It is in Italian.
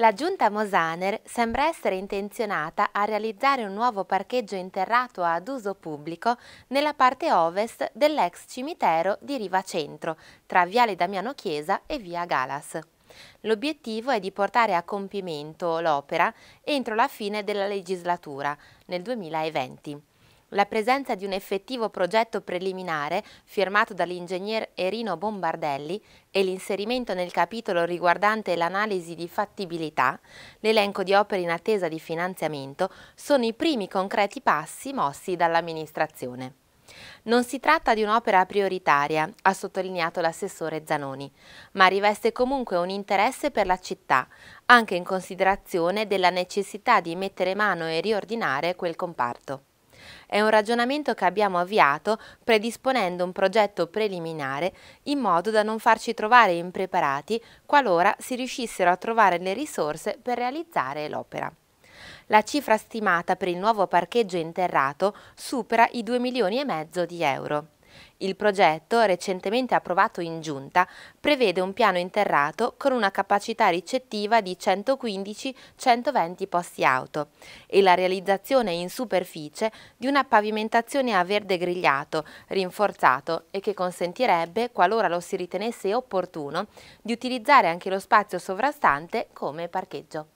La giunta Mosaner sembra essere intenzionata a realizzare un nuovo parcheggio interrato ad uso pubblico nella parte ovest dell'ex cimitero di Riva Centro, tra Viale Damiano Chiesa e Via Galas. L'obiettivo è di portare a compimento l'opera entro la fine della legislatura, nel 2020. La presenza di un effettivo progetto preliminare, firmato dall'ingegner Erino Bombardelli, e l'inserimento nel capitolo riguardante l'analisi di fattibilità, l'elenco di opere in attesa di finanziamento, sono i primi concreti passi mossi dall'amministrazione. Non si tratta di un'opera prioritaria, ha sottolineato l'assessore Zanoni, ma riveste comunque un interesse per la città, anche in considerazione della necessità di mettere mano e riordinare quel comparto. È un ragionamento che abbiamo avviato predisponendo un progetto preliminare in modo da non farci trovare impreparati qualora si riuscissero a trovare le risorse per realizzare l'opera. La cifra stimata per il nuovo parcheggio interrato supera i 2 milioni e mezzo di euro. Il progetto, recentemente approvato in giunta, prevede un piano interrato con una capacità ricettiva di 115-120 posti auto e la realizzazione in superficie di una pavimentazione a verde grigliato, rinforzato e che consentirebbe, qualora lo si ritenesse opportuno, di utilizzare anche lo spazio sovrastante come parcheggio.